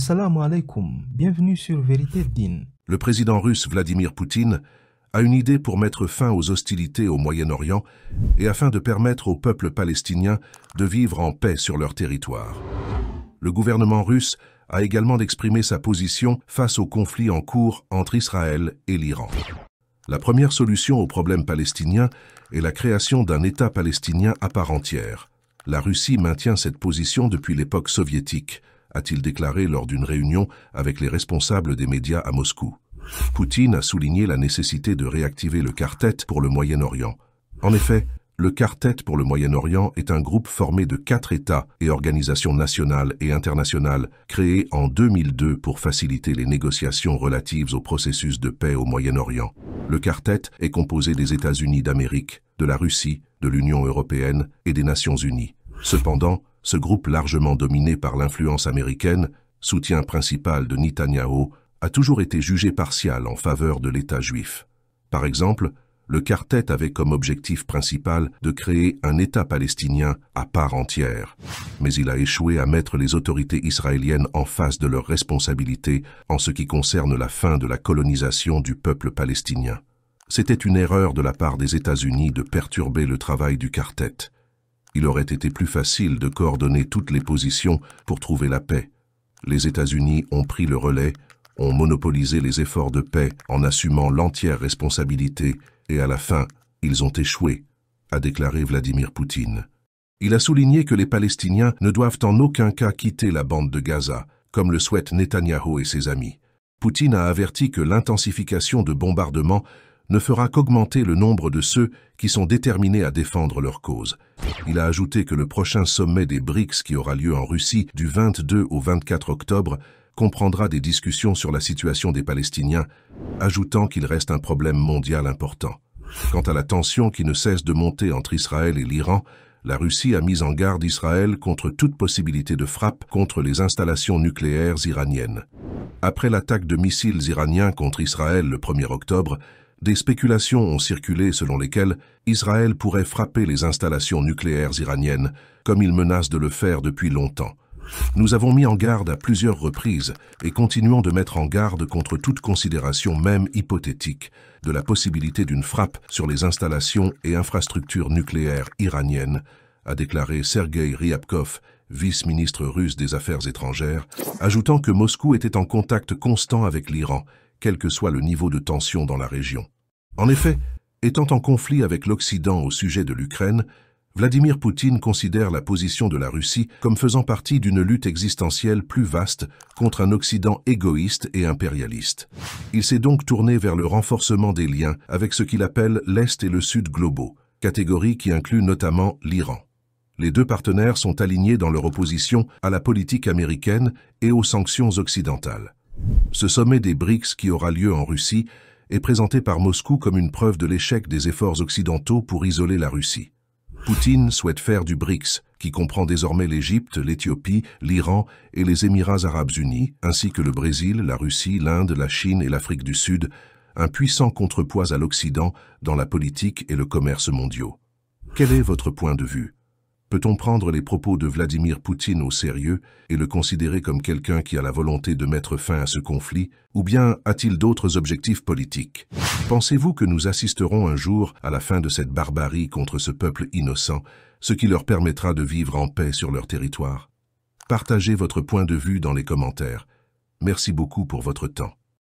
Assalamu alaikum, bienvenue sur Vérité Le président russe Vladimir Poutine a une idée pour mettre fin aux hostilités au Moyen-Orient et afin de permettre au peuple palestinien de vivre en paix sur leur territoire. Le gouvernement russe a également d'exprimer sa position face au conflit en cours entre Israël et l'Iran. La première solution au problème palestinien est la création d'un État palestinien à part entière. La Russie maintient cette position depuis l'époque soviétique, a-t-il déclaré lors d'une réunion avec les responsables des médias à Moscou. Poutine a souligné la nécessité de réactiver le quartet pour le Moyen-Orient. En effet, le quartet pour le Moyen-Orient est un groupe formé de quatre États et organisations nationales et internationales créés en 2002 pour faciliter les négociations relatives au processus de paix au Moyen-Orient. Le quartet est composé des États-Unis d'Amérique, de la Russie, de l'Union européenne et des Nations unies. Cependant, ce groupe largement dominé par l'influence américaine, soutien principal de Netanyahu, a toujours été jugé partial en faveur de l'État juif. Par exemple, le quartet avait comme objectif principal de créer un État palestinien à part entière. Mais il a échoué à mettre les autorités israéliennes en face de leurs responsabilités en ce qui concerne la fin de la colonisation du peuple palestinien. C'était une erreur de la part des États-Unis de perturber le travail du quartet il aurait été plus facile de coordonner toutes les positions pour trouver la paix. Les États-Unis ont pris le relais, ont monopolisé les efforts de paix en assumant l'entière responsabilité, et à la fin, ils ont échoué, a déclaré Vladimir Poutine. Il a souligné que les Palestiniens ne doivent en aucun cas quitter la bande de Gaza, comme le souhaitent Netanyahu et ses amis. Poutine a averti que l'intensification de bombardements ne fera qu'augmenter le nombre de ceux qui sont déterminés à défendre leur cause. Il a ajouté que le prochain sommet des BRICS qui aura lieu en Russie du 22 au 24 octobre comprendra des discussions sur la situation des Palestiniens, ajoutant qu'il reste un problème mondial important. Quant à la tension qui ne cesse de monter entre Israël et l'Iran, la Russie a mis en garde Israël contre toute possibilité de frappe contre les installations nucléaires iraniennes. Après l'attaque de missiles iraniens contre Israël le 1er octobre, des spéculations ont circulé selon lesquelles Israël pourrait frapper les installations nucléaires iraniennes, comme il menace de le faire depuis longtemps. Nous avons mis en garde à plusieurs reprises et continuons de mettre en garde contre toute considération même hypothétique de la possibilité d'une frappe sur les installations et infrastructures nucléaires iraniennes, a déclaré Sergei Ryabkov, vice-ministre russe des Affaires étrangères, ajoutant que Moscou était en contact constant avec l'Iran quel que soit le niveau de tension dans la région. En effet, étant en conflit avec l'Occident au sujet de l'Ukraine, Vladimir Poutine considère la position de la Russie comme faisant partie d'une lutte existentielle plus vaste contre un Occident égoïste et impérialiste. Il s'est donc tourné vers le renforcement des liens avec ce qu'il appelle l'Est et le Sud globaux, catégorie qui inclut notamment l'Iran. Les deux partenaires sont alignés dans leur opposition à la politique américaine et aux sanctions occidentales. Ce sommet des BRICS qui aura lieu en Russie est présenté par Moscou comme une preuve de l'échec des efforts occidentaux pour isoler la Russie. Poutine souhaite faire du BRICS, qui comprend désormais l'Égypte, l'Éthiopie, l'Iran et les Émirats arabes unis, ainsi que le Brésil, la Russie, l'Inde, la Chine et l'Afrique du Sud, un puissant contrepoids à l'Occident dans la politique et le commerce mondiaux. Quel est votre point de vue Peut-on prendre les propos de Vladimir Poutine au sérieux et le considérer comme quelqu'un qui a la volonté de mettre fin à ce conflit, ou bien a-t-il d'autres objectifs politiques Pensez-vous que nous assisterons un jour à la fin de cette barbarie contre ce peuple innocent, ce qui leur permettra de vivre en paix sur leur territoire Partagez votre point de vue dans les commentaires. Merci beaucoup pour votre temps.